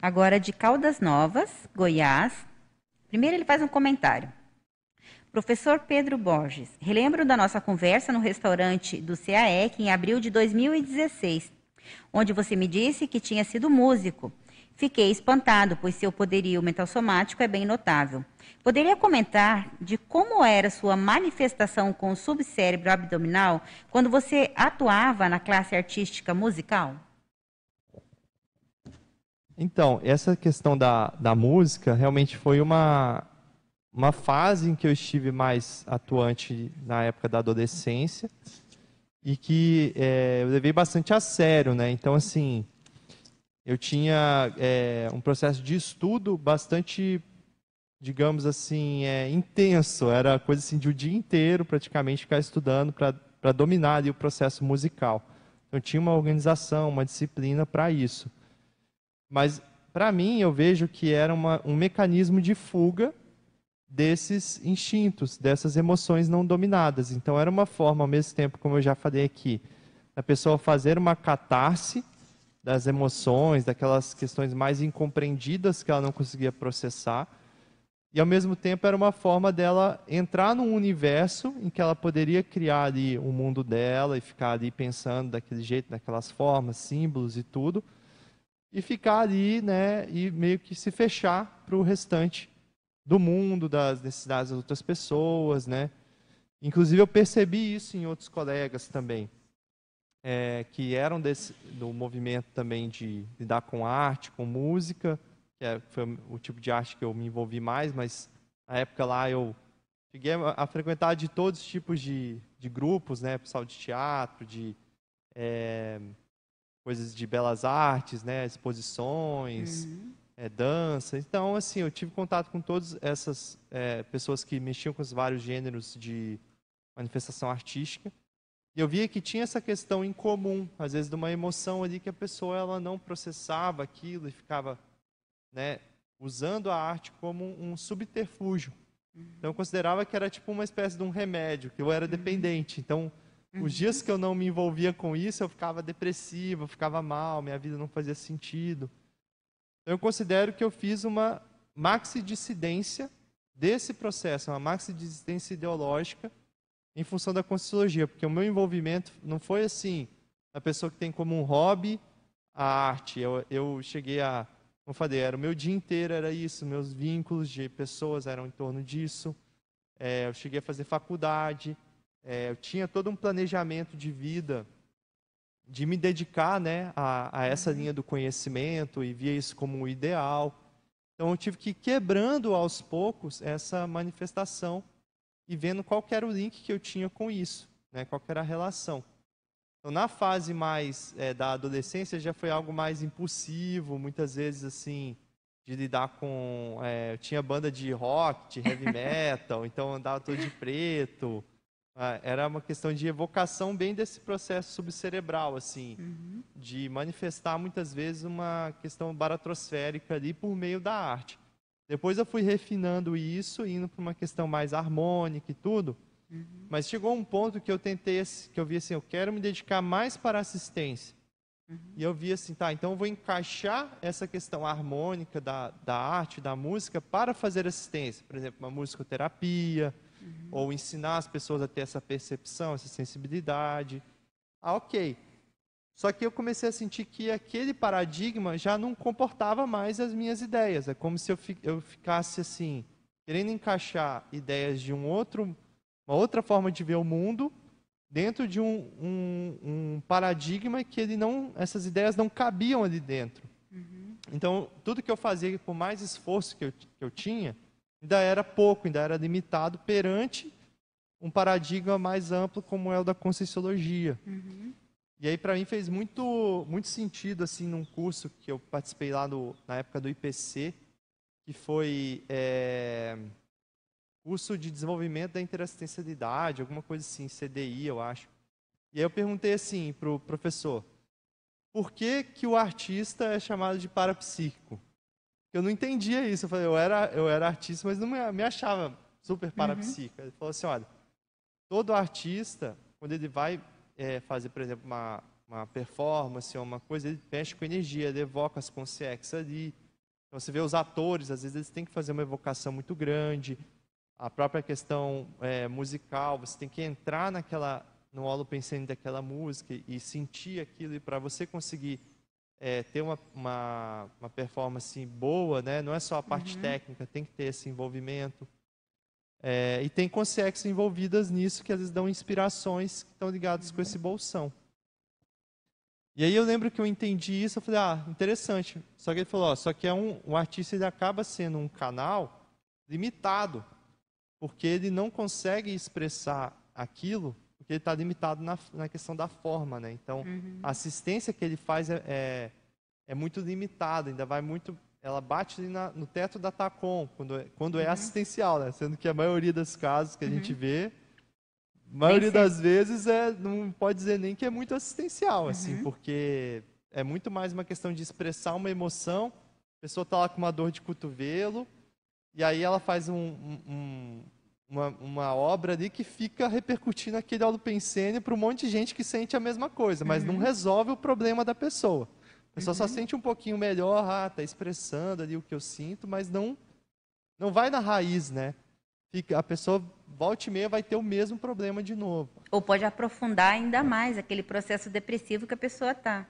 Agora, de Caldas Novas, Goiás. Primeiro, ele faz um comentário. Professor Pedro Borges, relembro da nossa conversa no restaurante do CAEC em abril de 2016, onde você me disse que tinha sido músico. Fiquei espantado, pois seu poderio mental somático é bem notável. Poderia comentar de como era sua manifestação com o subcérebro abdominal quando você atuava na classe artística musical? Então, essa questão da, da música realmente foi uma, uma fase em que eu estive mais atuante na época da adolescência e que é, eu levei bastante a sério, né? Então, assim, eu tinha é, um processo de estudo bastante, digamos assim, é, intenso. Era coisa assim de o um dia inteiro praticamente ficar estudando para dominar ali, o processo musical. eu então, tinha uma organização, uma disciplina para isso. Mas, para mim, eu vejo que era uma, um mecanismo de fuga desses instintos, dessas emoções não dominadas. Então, era uma forma, ao mesmo tempo, como eu já falei aqui, da pessoa fazer uma catarse das emoções, daquelas questões mais incompreendidas que ela não conseguia processar. E ao mesmo tempo era uma forma dela entrar num universo em que ela poderia criar ali o um mundo dela e ficar ali pensando daquele jeito, daquelas formas, símbolos e tudo, e ficar ali, né, e meio que se fechar para o restante do mundo, das necessidades das outras pessoas, né? Inclusive eu percebi isso em outros colegas também, é, que eram desse, do movimento também de lidar com arte, com música, que é, foi o tipo de arte que eu me envolvi mais, mas na época lá eu cheguei a frequentar de todos os tipos de, de grupos, né? Pessoal de teatro, de é, coisas de belas artes, né, exposições, uhum. é, dança. Então, assim, eu tive contato com todas essas é, pessoas que mexiam com os vários gêneros de manifestação artística. E eu via que tinha essa questão em comum, às vezes de uma emoção ali que a pessoa ela não processava aquilo e ficava, né, usando a arte como um subterfúgio. Uhum. Então eu considerava que era tipo uma espécie de um remédio, que eu era uhum. dependente. Então os uhum. dias que eu não me envolvia com isso, eu ficava depressivo, eu ficava mal, minha vida não fazia sentido. Então, eu considero que eu fiz uma maxidissidência desse processo, uma maxidissidência ideológica em função da conscienciologia, porque o meu envolvimento não foi assim, a pessoa que tem como um hobby a arte. Eu, eu cheguei a, como falei, era o meu dia inteiro era isso, meus vínculos de pessoas eram em torno disso. É, eu cheguei a fazer faculdade, é, eu tinha todo um planejamento de vida, de me dedicar né, a, a essa uhum. linha do conhecimento e via isso como um ideal. Então eu tive que ir quebrando aos poucos essa manifestação e vendo qual era o link que eu tinha com isso, né, qual era a relação. Então, na fase mais é, da adolescência, já foi algo mais impulsivo, muitas vezes, assim, de lidar com. É, eu tinha banda de rock, de heavy metal, então andava todo de preto. Ah, era uma questão de evocação bem desse processo subcerebral, assim, uhum. de manifestar muitas vezes uma questão baratrosférica ali por meio da arte. Depois eu fui refinando isso, indo para uma questão mais harmônica e tudo, uhum. mas chegou um ponto que eu tentei, que eu vi assim, eu quero me dedicar mais para assistência. Uhum. E eu vi assim, tá, então eu vou encaixar essa questão harmônica da, da arte, da música, para fazer assistência. Por exemplo, uma musicoterapia, ou ensinar as pessoas a ter essa percepção, essa sensibilidade. Ah, ok. Só que eu comecei a sentir que aquele paradigma já não comportava mais as minhas ideias. É como se eu, eu ficasse assim, querendo encaixar ideias de um outro, uma outra forma de ver o mundo dentro de um, um, um paradigma que ele não, essas ideias não cabiam ali dentro. Uhum. Então, tudo que eu fazia, por mais esforço que eu, que eu tinha, ainda era pouco, ainda era limitado perante um paradigma mais amplo como é o da Conscienciologia. Uhum. E aí para mim fez muito muito sentido assim num curso que eu participei lá no, na época do IPC, que foi é, curso de desenvolvimento da interassistencialidade, alguma coisa assim, CDI, eu acho. E aí eu perguntei assim pro professor: por que que o artista é chamado de parapsíquico? Eu não entendia isso. Eu, falei, eu, era, eu era artista, mas não me, achava super parapsíquica. Uhum. Ele falou assim: olha, todo artista, quando ele vai é, fazer, por exemplo, uma, uma performance ou uma coisa, ele mexe com energia, ele evoca as consciências ali. Então, você vê os atores, às vezes eles têm que fazer uma evocação muito grande. A própria questão é, musical, você tem que entrar naquela, no pensando daquela música e sentir aquilo, e para você conseguir é, ter uma, uma, uma, performance boa, né? não é só a parte uhum. técnica, tem que ter esse envolvimento. É, e tem consex envolvidas nisso que às vezes dão inspirações que estão ligadas uhum. com esse uhum. bolsão. E aí eu lembro que eu entendi isso, eu falei, ah, interessante. Só que ele falou, ó, só que é um, o artista ele acaba sendo um canal limitado, porque ele não consegue expressar aquilo porque ele está limitado na, na questão da forma, né? Então, uhum. a assistência que ele faz é, é, é, muito limitada, ainda vai muito... Ela bate na, no teto da TACOM, quando, é, quando é uhum. é assistencial, né? Sendo que a maioria dos casos que a gente uhum. vê, a maioria das vezes, é, não pode dizer nem que é muito assistencial, assim, uhum. porque é muito mais uma questão de expressar uma emoção. A pessoa está lá com uma dor de cotovelo, e aí ela faz um, um, uma, uma obra ali que fica repercutindo aquele holopensene para um monte de gente que sente a mesma coisa, mas uhum. não resolve o problema da pessoa. A pessoa uhum. só sente um pouquinho melhor, ah, está expressando ali o que eu sinto, mas não não vai na raiz, né? Fica, a pessoa volte e meia vai ter o mesmo problema de novo. Ou pode aprofundar ainda mais aquele processo depressivo que a pessoa está.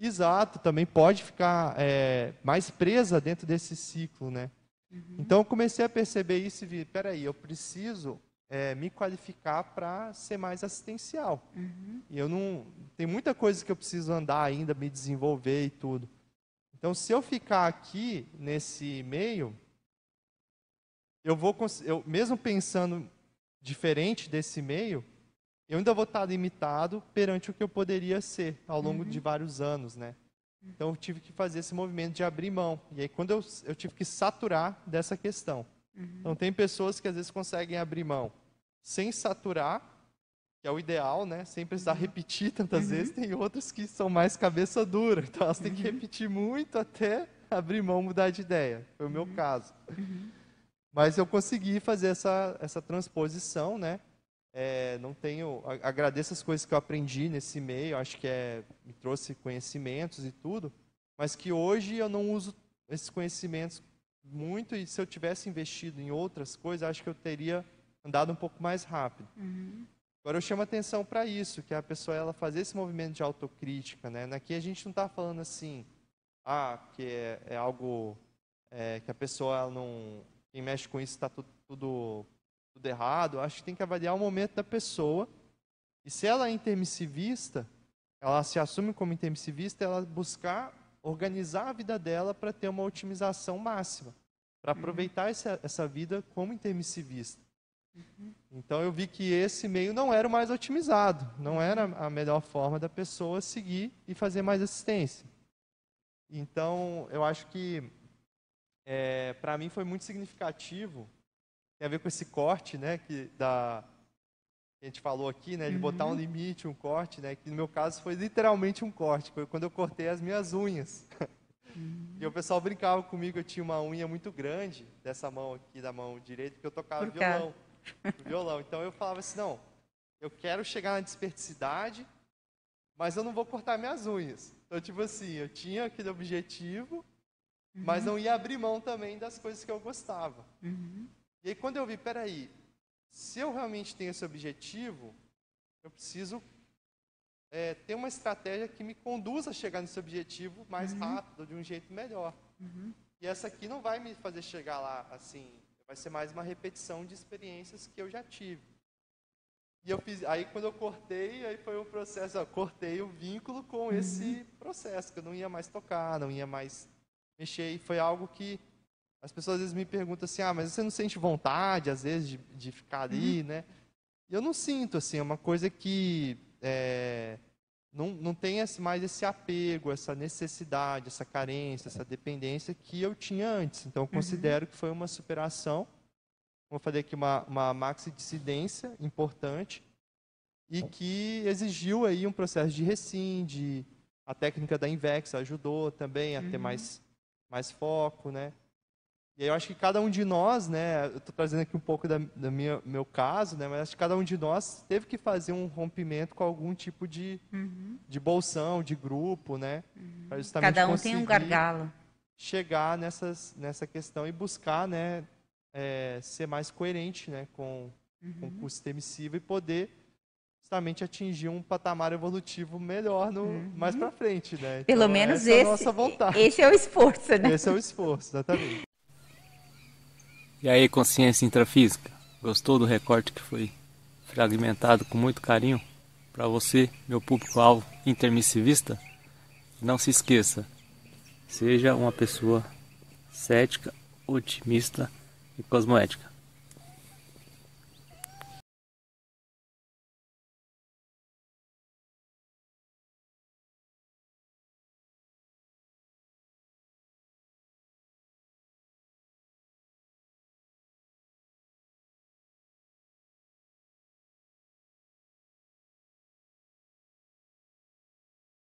Exato, também pode ficar é, mais presa dentro desse ciclo, né? Uhum. Então, eu comecei a perceber isso e vi, peraí, eu preciso é, me qualificar para ser mais assistencial. Uhum. E eu não... Tem muita coisa que eu preciso andar ainda, me desenvolver e tudo. Então, se eu ficar aqui nesse meio, eu vou, eu, mesmo pensando diferente desse meio, eu ainda vou estar limitado perante o que eu poderia ser ao longo uhum. de vários anos, né? Então eu tive que fazer esse movimento de abrir mão. E aí quando eu, eu tive que saturar dessa questão. Uhum. Então tem pessoas que às vezes conseguem abrir mão sem saturar, que é o ideal, né? Sem precisar uhum. repetir tantas uhum. vezes. Tem outras que são mais cabeça dura. Então elas têm que uhum. repetir muito até abrir mão, mudar de ideia. Foi o meu uhum. caso. Uhum. Mas eu consegui fazer essa, essa transposição, né? É, não tenho. Agradeço as coisas que eu aprendi nesse meio, acho que é, me trouxe conhecimentos e tudo, mas que hoje eu não uso esses conhecimentos muito e se eu tivesse investido em outras coisas, acho que eu teria andado um pouco mais rápido. Uhum. Agora eu chamo atenção para isso, que a pessoa ela fazer esse movimento de autocrítica, né? Aqui a gente não está falando assim, ah, que é, é algo é, que a pessoa não, quem mexe com isso está tudo, tudo tudo errado. Acho que tem que avaliar o momento da pessoa. E se ela é intermissivista, ela se assume como intermissivista, ela buscar organizar a vida dela para ter uma otimização máxima, para uhum. aproveitar essa, essa vida como intermissivista. Uhum. Então eu vi que esse meio não era o mais otimizado, não era a melhor forma da pessoa seguir e fazer mais assistência. Então eu acho que é, eh, para mim foi muito significativo tem a ver com esse corte, né, que da que a gente falou aqui, né, de uhum. botar um limite, um corte, né, que no meu caso foi literalmente um corte, foi quando eu cortei as minhas unhas. Uhum. E o pessoal brincava comigo, eu tinha uma unha muito grande dessa mão aqui, da mão direita, que eu tocava Por violão, violão. Então eu falava assim, não, eu quero chegar na desperticidade, mas eu não vou cortar minhas unhas. Então, tipo assim, eu tinha aquele objetivo, mas uhum. não ia abrir mão também das coisas que eu gostava. Uhum. E aí quando eu vi, peraí, se eu realmente tenho esse objetivo, eu preciso é, ter uma estratégia que me conduza a chegar nesse objetivo mais uhum. rápido, de um jeito melhor. Uhum. E essa aqui não vai me fazer chegar lá assim, vai ser mais uma repetição de experiências que eu já tive. E eu fiz, aí quando eu cortei, aí foi um processo, ó, cortei o vínculo com uhum. esse processo, que eu não ia mais tocar, não ia mais mexer, e foi algo que as pessoas às vezes me perguntam assim, ah, mas você não sente vontade, às vezes, de, de ficar ali, uhum. né? E eu não sinto, assim, é uma coisa que é, não, não tem mais esse apego, essa necessidade, essa carência, essa dependência que eu tinha antes. Então, eu uhum. considero que foi uma superação, vou fazer aqui uma, uma maxidissidência importante, e que exigiu aí um processo de rescinde, a técnica da Invex ajudou também a ter uhum. mais, mais foco, né? E aí eu acho que cada um de nós, né, eu estou trazendo aqui um pouco da, da minha, meu caso, né, mas acho que cada um de nós teve que fazer um rompimento com algum tipo de, uhum. de bolsão, de grupo, né? Uhum. Justamente cada um tem um gargalo. Chegar nessas, nessa questão e buscar, né, é, ser mais coerente, né, com, uhum. com o curso intermissivo e poder justamente atingir um patamar evolutivo melhor no uhum. mais para frente, né? Pelo então, menos é esse, é esse é o esforço, né? Esse é o esforço, exatamente. E aí, consciência intrafísica, gostou do recorte que foi fragmentado com muito carinho para você, meu público-alvo intermissivista? Não se esqueça, seja uma pessoa cética, otimista e cosmoética.